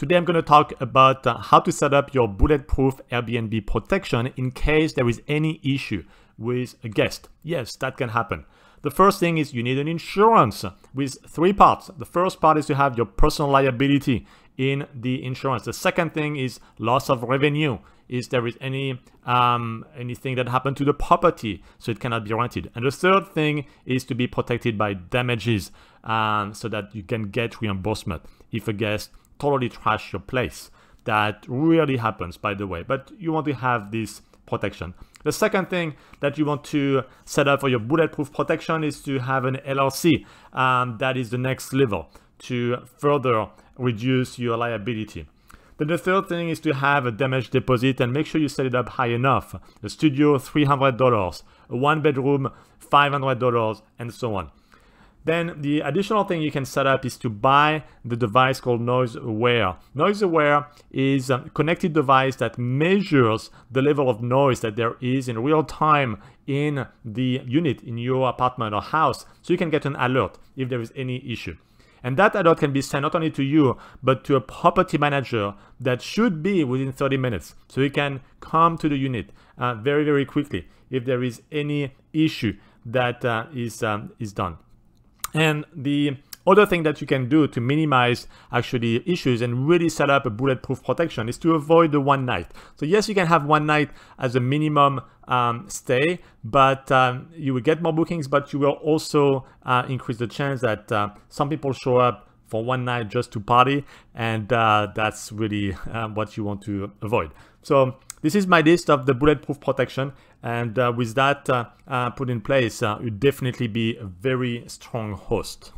Today I'm going to talk about uh, how to set up your bulletproof Airbnb protection in case there is any issue with a guest. Yes, that can happen. The first thing is you need an insurance with three parts. The first part is to have your personal liability in the insurance. The second thing is loss of revenue. Is there is any um, anything that happened to the property, so it cannot be rented. And the third thing is to be protected by damages um, so that you can get reimbursement if a guest totally trash your place. That really happens, by the way, but you want to have this protection. The second thing that you want to set up for your bulletproof protection is to have an LLC. Um, that is the next level to further reduce your liability. Then the third thing is to have a damage deposit and make sure you set it up high enough. A studio, $300, a one bedroom, $500, and so on. Then the additional thing you can set up is to buy the device called Noise Aware. Noise Aware is a connected device that measures the level of noise that there is in real time in the unit in your apartment or house. So you can get an alert if there is any issue. And that alert can be sent not only to you, but to a property manager that should be within 30 minutes. So you can come to the unit uh, very, very quickly if there is any issue that uh, is um, is done. And the other thing that you can do to minimize actually issues and really set up a bulletproof protection is to avoid the one night. So yes, you can have one night as a minimum um, stay, but um, you will get more bookings, but you will also uh, increase the chance that uh, some people show up for one night just to party and uh, that's really um, what you want to avoid so this is my list of the bulletproof protection and uh, with that uh, uh put in place uh, you definitely be a very strong host